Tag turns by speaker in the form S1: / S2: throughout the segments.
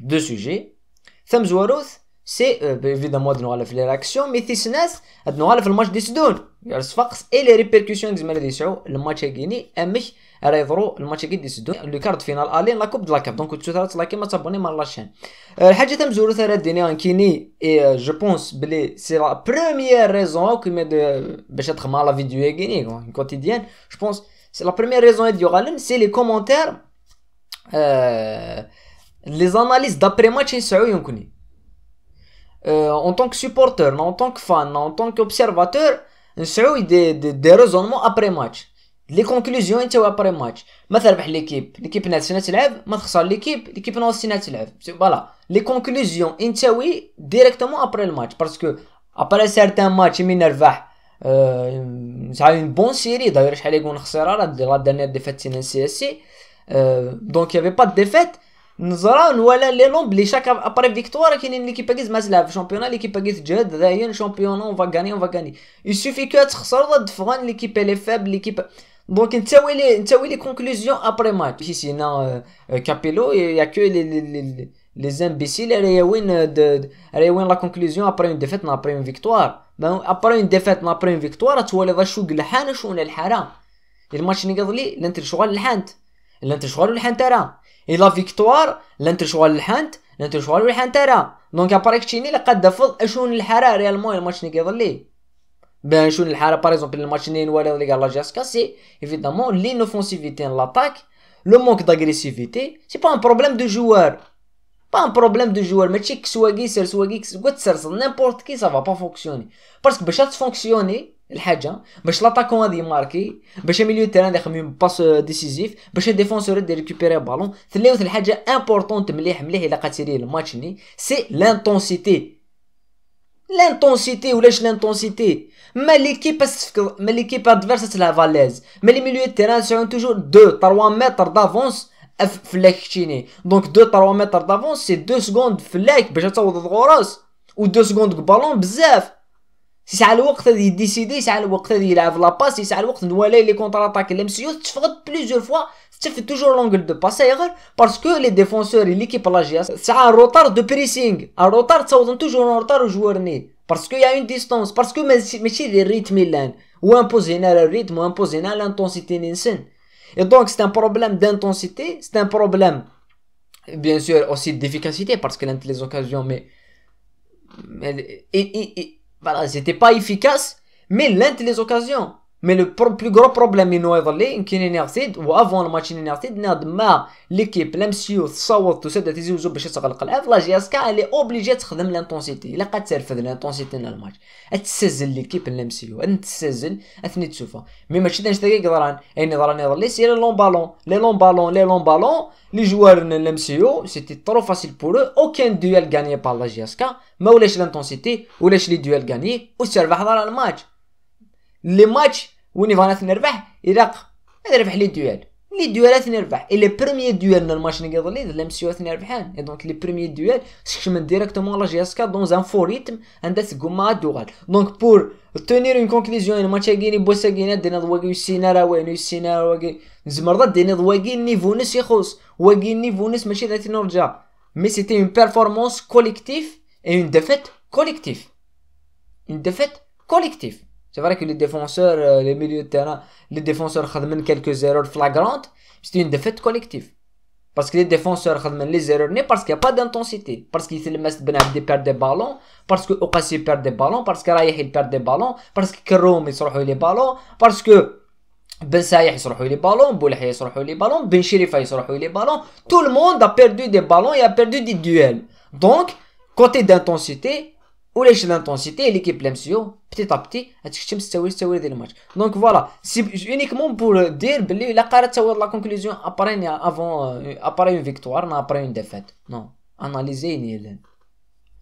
S1: de sujets. Thames c'est euh, évidemment de nous aller faire l'action, mais Thisnes, de nous aller faire le match des Sudon. et les répercussions des malades sur le match de Guinée, et le match de Guinée des Sudon, le quart de finale, la Coupe de la Cap. Donc, tout seras là, vous m'as à la chaîne. Euh, le Hadjit Thames Warouz et euh, je pense que c'est la première raison qui m'a de être mal à la vidéo Guinée, quotidienne. Je pense c'est la première raison l'un, c'est les commentaires. Euh, les analyses d'après-match, euh, en tant que supporter, en tant que fan, en tant qu'observateur, des, des, des raisonnements après-match. Les conclusions sont après-match. l'équipe, l'équipe nationale l'équipe, l'équipe nationale Voilà. Les conclusions sont directement après le match. Parce que, après certains matchs, il euh, ça a une bonne série. D'ailleurs, je série, vous la dernière défaite, de la euh, donc, il n'y avait pas de défaite. نزران ولا لي لومب لي شاك ابري فيكتوار كاينين ليكيب كيز تما تلعب في الشامبيون ليكيب كيز تجهد ذا هي الشامبيون اون فاغاني اون فاغاني يسوفي كو تخسر ضد فغان ليكيب لي فاب ليكيب دونك انت ويلي انت ويلي كونكلوزيون ابري ماتش سينا كابيلو يا كو لي راهي وين راهي وين لا كونكلوزيون ابري اون ديفيت ابري اون فيكتوار ابري اون ديفيت ابري اون فيكتوار تولي شو قلحان شو الحرام الماتش اللي لانتر لانت شغل لحانت لانت شغال والحان تاعها اي لا فيكتوار لانت شغال الحانت لانت شغال والحان تاعها دونك اباريك تشيني لقد فض اشون الحراره ريالمون الماتش اللي لي بان شون الحراره باغ اكزومبل الماتش اللي نوالي لي قال لاجاسكا سي ايفيدامون لينوفونسيفيتي لاتاك لو مونك داغريسيفيتي سي با ان بروبليم دو جوار با ان بروبليم دو جوار ماشي كسوا كيسر سوا كيكس كوا تسرسل نيمبورت كي سافا با فونكسيوني باسكو باش تفونكسيوني L'attaquant a marqué, le milieu de terrain a remis une passe décisive, le défenseur a récupéré le ballon. Ce qui est important, c'est l'intensité. L'intensité, c'est l'intensité. L'équipe adverse est la valise. Mais le milieu de terrain, c'est toujours 2 par 1 mètres d'avance. Donc 2 par 1 mètres d'avance, c'est 2 secondes de flèque. Ou 2 secondes de ballon, si c'est à l'heure de décider, si c'est à l'heure de jouer la passe, si c'est à l'heure de nouer les contre-attaques, si tu fais plusieurs fois, tu fais toujours l'angle de passer. Parce que les défenseurs et l'équipe, c'est un retard de pressing. Un retard, ça vous donne toujours un retard au joueurs Parce qu'il y a une distance, parce que le rythme est rythmé. ou impose le rythme, on une l'intensité de Et donc, c'est un problème d'intensité, c'est un problème, bien sûr, aussi d'efficacité, parce que l'un les occasions, mais... Voilà, c'était pas efficace, mais l'un les occasions mais le plus gros problème est noir les inquiets nerveux ou avant le match nerveux n'a de ma l'équipe l'MCU sort tout ça de tes yeux obligé de se faire le la GSK elle est obligée de faire l'intensité il a qu'à se l'intensité dans le match elle saisit l'équipe l'MCU elle saisit elle finit de souffrir mais machin d'un stade qui va rien et n'a rien les longs ballons les longs ballons les longs ballons les joueurs de l'MCU c'était trop facile pour eux aucun duel gagné par la GSK mais où l'intensité où les duels gagnés où se dans le match les matchs ونيفانات نربح يرق هذا ربح لي دويال لي دوالات نربح الا لي بريمي دوال الماتش نقض لي لا مسيوات نربحان اي دونك لي بريمي دوال سكشمن ديريكتومون لا جي اس كا دون ان فو ريتم عند تقوم دوغال دونك بور تونير اون كونكليزيون الماتش غيني بوسا غيني دينا ضواكي سينارا راه وين يسينا واكي نزمر ضد دينا ضواكي نيفو نس يخص واغي نيفو نس ماشي ذات نرجع مي سيتي اون بيرفورمانس كوليكتيف اي اون ديفيت كوليكتيف اون ديفيت كوليكتيف C'est vrai que les défenseurs, euh, les milieux de terrain, les défenseurs ont quelques erreurs flagrantes. C'est une défaite collective. Parce que les défenseurs ont les erreurs nées parce qu'il n'y a pas d'intensité. Parce qu'ils se Ben Abdi perdre des ballons. Parce que perd des ballons. Parce que perd des ballons. Parce que Keroum il sort les ballons. Parce que Ben Sayeh il sort les ballons. Boulaye il sort les ballons. Ben Shirifa il sort les ballons. Tout le monde a perdu des ballons et a perdu des duels. Donc, côté d'intensité, ou l'échelle l'équipe l'aime sur petit à petit à petit, le match. Donc voilà, uniquement pour dire que la carte de la conclusion apparaît avant une victoire, après une défaite. Non. Analysez.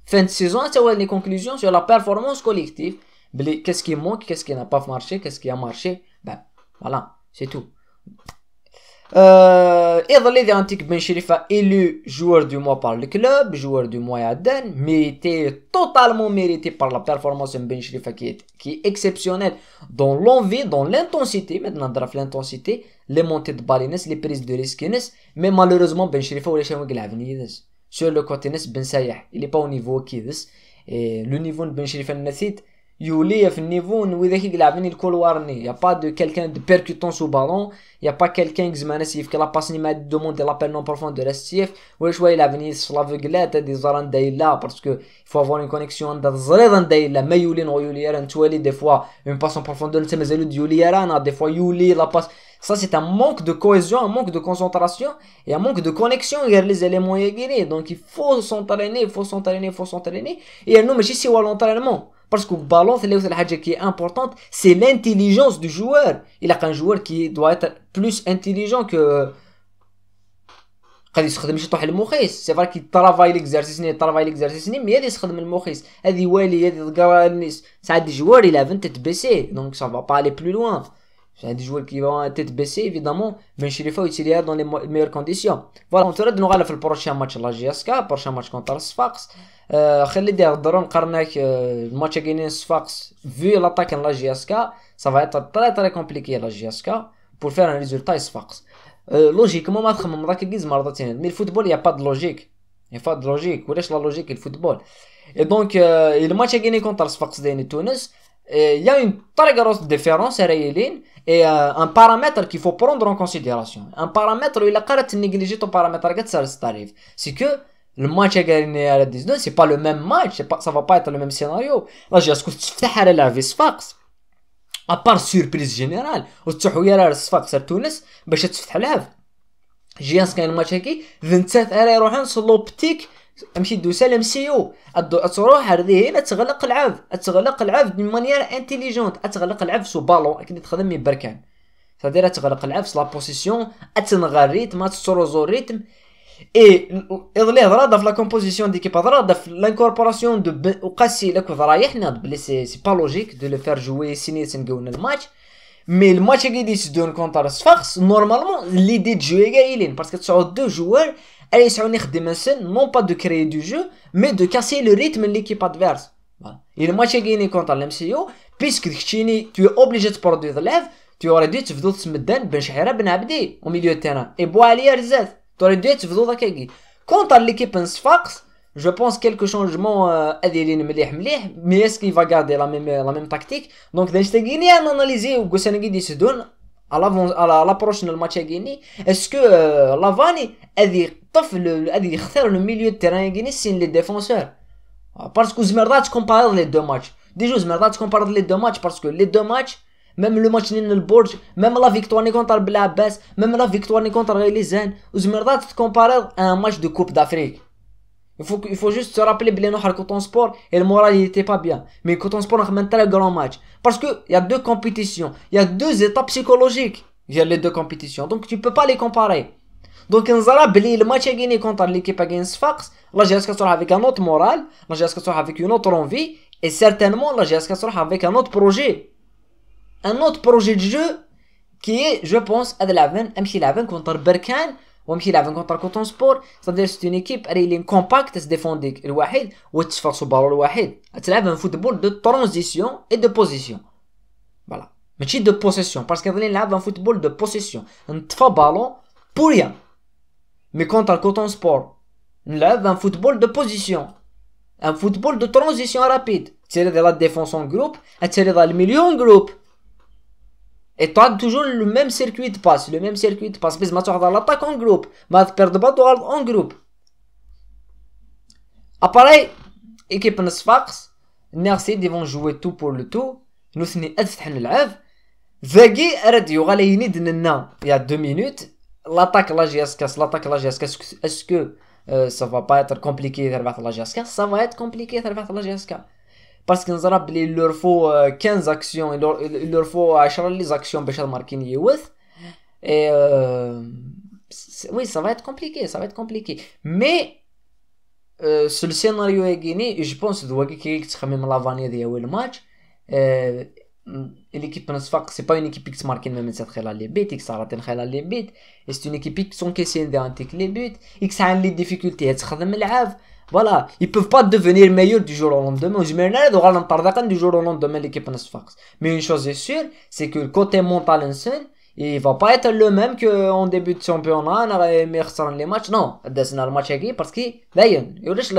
S1: Fin de saison, c'est la conclusion sur la performance collective. Qu'est-ce qui manque, qu'est-ce qui n'a pas marché, qu'est-ce qui a marché. Ben, voilà, c'est tout. Idley euh, Antique Ben Sherifa élu joueur du mois par le club, joueur du mois à Den, mais était totalement mérité par la performance de Ben Sherifa qui est, exceptionnelle dans l'envie, dans l'intensité, maintenant draft l'intensité, les montées de balines, les prises de risques, mais malheureusement Ben Sherifa ou les sur le côté Ben Sayah, il n'est pas au niveau qui est. Et le niveau de Ben Sherifa Nassid, Yuli niveau Il n'y a pas de quelqu'un de percutant sous ballon, il n'y a pas quelqu'un qui se la passe de demande l'appel non profond de l'estif, ou le vois il a venu sur l'aveuglette hein, des là parce que il faut avoir une connexion dans l'arandaïla, mais yulin ou yuliaran, tu vois, des fois une passe en profondeur, c'est mes élus yuliaran, hein, des fois yuli la passe. Ça, c'est un manque de cohésion, un manque de concentration et un manque de connexion vers les éléments yagiri. Donc, il faut s'entraîner, il faut s'entraîner, il faut s'entraîner. Et nous, mais ici, l'entraînement. Parce que le balance qui est importante, c'est l'intelligence du joueur. Il a qu'un joueur qui doit être plus intelligent que le mochis. C'est vrai qu'il travaille l'exercice, il travaille l'exercice. Mais il y a des joueurs Il a 20 têtes baissées. Donc ça ne va pas aller plus loin. C'est des joueurs qui vont être tête baissée, évidemment. Mais chez les utilisé dans les meilleures conditions. Voilà, on te redonne nous le prochain match la GSK, le prochain match contre le Sfax. Euh, Khalid Erdron, euh, le match à gagner Sfax, vu l'attaque en la GSK, ça va être très très compliqué la GSK pour faire un résultat Sfax. Logiquement, je ne sais pas si Mais le football, il n'y a pas de logique. Il n'y a pas de logique. Où est la logique et le football Et donc, euh, le match à contre le Sfax de Tunis il y a une très grosse différence et euh, un paramètre qu'il faut prendre en considération. Un paramètre, il a carrément négligé ton paramètre C'est que le match à gagné à la 19, c'est pas le même match, pas, ça va pas être le même scénario. Là, j'ai ce que tu à la Visfax. À part surprise générale, ou tu à la Visfax à Tunis, باش تفتح j'ai جيانس un match هكي 27 على يروحون optique امشي سلام سيو تروح هذه تغلق العاب تغلق العاب دون مانيير انتيليجونت تغلق العاب سو بالون اكيد تخدم مي بركان صدير تغلق العاب لا بوزيسيون تنغى الريتم اتسروزو الريتم اي اضلي هضره في لا كومبوزيسيون ديكيب هضره في لانكوربوراسيون دو ب... وقاسي لك ضرايح ناض بلي سي سي با لوجيك دو لو فير جوي سيني تنقون الماتش مي الماتش كي يسدون كونتر صفاقس نورمالمون لي دي جوي قايلين باسكو تصعود دو جوار Elle est non pas de créer du jeu, mais de casser le rythme de l'équipe adverse. Il est moitié gagné contre l'MCO, puisque tu es obligé de produire l'élève, tu aurais dû te faire smeden ben ben Abdi au milieu de terrain. Et Boali Erzeth, tu aurais dû te faire Kegi. Contre l'équipe Sfax je pense quelques changements à euh, mais est-ce qu'il va garder la même, euh, la même tactique Donc, d'Einstein, il y a un analysé où Gossenegui se donne à l'approche du match gagné est-ce que la euh, Lavani a dit le le milieu de terrain gagné c'est les défenseurs ah, parce que Zmerdat compare les deux matchs déjà Zmerdat compare les deux matchs parce que les deux matchs même le match de le même la victoire contre le même la victoire contre les vous Zmerdat compare un match de Coupe d'Afrique il faut, il faut juste se rappeler que Coton Sport et le moral il n'était pas bien. Mais Coton Sport a un très grand match. Parce qu'il y a deux compétitions, il y a deux étapes psychologiques. Il y a les deux compétitions, donc tu ne peux pas les comparer. Donc, le match a gagné contre l'équipe against Fax, la GSK sera avec un autre moral, la GSK sera avec une autre envie, et certainement la GSK sera avec un autre projet. Un autre projet de jeu qui est, je pense, Adelaven, MC Laven contre Berkane, on peut dire un contact au sport, c'est-à-dire c'est une équipe réellement compacte, se défendre le haut, se ou tisser sur le ballon le C'est un football de transition et de position. Voilà. Mais c'est de possession? Parce qu'on est un football de possession, un très ballon pour rien. Mais contre le Coton sport, là, un football de position, un football de transition rapide. C'est là dans la défense en groupe, et c'est là le milieu en groupe. Et tu as toujours le même circuit de passe, le même circuit de passe. Mais tu as l'attaque en groupe. Mais tu perds pas en groupe. Après, équipe de Sfax, NC, ils vont jouer tout pour le tout. Nous sommes à l'élève. radio, il y a deux minutes. L'attaque, la l'attaque, la GSK, est-ce que ça euh, ça va pas être compliqué de la GSK Ça va être compliqué de la GSK. Parce qu'il leur faut 15 euh, actions, leur faut 10 pour que باش ماركين et euh, oui ça va être compliqué ça va être compliqué mais euh, sur le scénario est je pense que qui تخمم la vanille le match l'équipe c'est pas une équipe qui se marque même les qui les c'est une équipe qui qui les buts qui a les difficultés voilà, ils ne peuvent pas devenir meilleurs du jour au lendemain. Je me de ralentir du jour au lendemain l'équipe Nesfax. Mais une chose est sûre, c'est que le côté mental en scène, il va pas être le même qu'en début de championnat, on a les les matchs. Non, c'est le match qui parce qu'il y a une chose.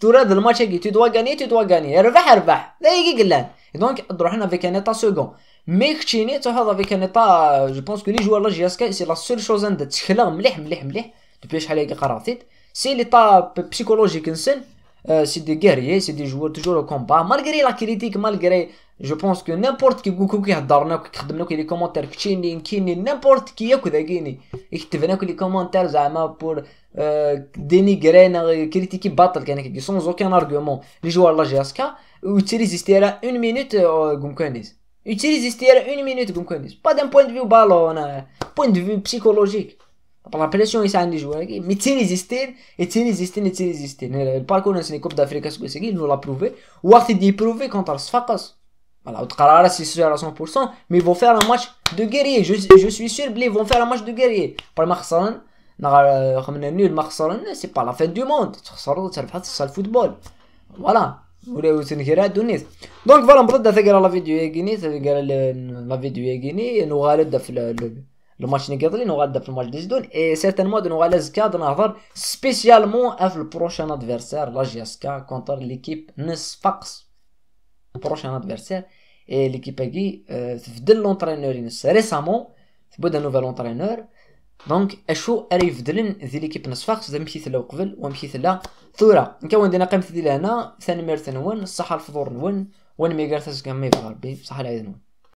S1: Tu le match matchs, tu dois gagner, tu dois gagner. Et le verre, Et donc, on avec un état second. Mais Chine, tu as avec un état, euh, je pense que les joueurs de la GSK, c'est la seule chose de te faire, depuis tu je suis allé c'est l'état psychologique euh, c'est des guerriers, c'est des joueurs toujours au combat. Malgré la critique, malgré, je pense que n'importe qui qui qui les commentaires, n'importe qui qui les commentaires pour euh, dénigrer, critiquer battle sans aucun argument. Les joueurs de la GSK utilisent une minute euh, utilisent une minute Pas d'un point de vue ballon, hein. point de vue psychologique. Par la pression, il s'est arrêté jouer. Mais il a résisté. Il a résisté. Il a résisté. Il n'a pas connu la d'Afrique. Il nous l'a prouvé. Ou a-t-il prouvé qu'on s'en fasse pas Voilà. Autre carrière, c'est sûr à 100%. Mais ils vont faire un match de guerrier. Je suis sûr, ils vont faire un match de guerrier. Par le max-salon, ce n'est pas la fête du monde. C'est le football. Voilà. Donc voilà, on peut faire la vidéo du Yegini. cest la vidéo du Yegini. Et nous allons faire le الماتش نو غادا في الماتش زيدون اي مود نو نغادا زكا نهضر سبيسيالمون اف البروشان ادفيرسير لا كا كونتر ليكيب نس فاقس بروشان ادفيرسير اي ليكيب اكي تفدل لونترينور نس ريسامون تبدا نوفال اونترينور دونك اشو اري فدلن ذي ليكيب نس فقص ذا لا قبل لا ثورة نكون دينا قيمة ديال هنا ثاني ميرت ون الصحة الفضور نون ون ميغارتاس كامي صحة العيد نون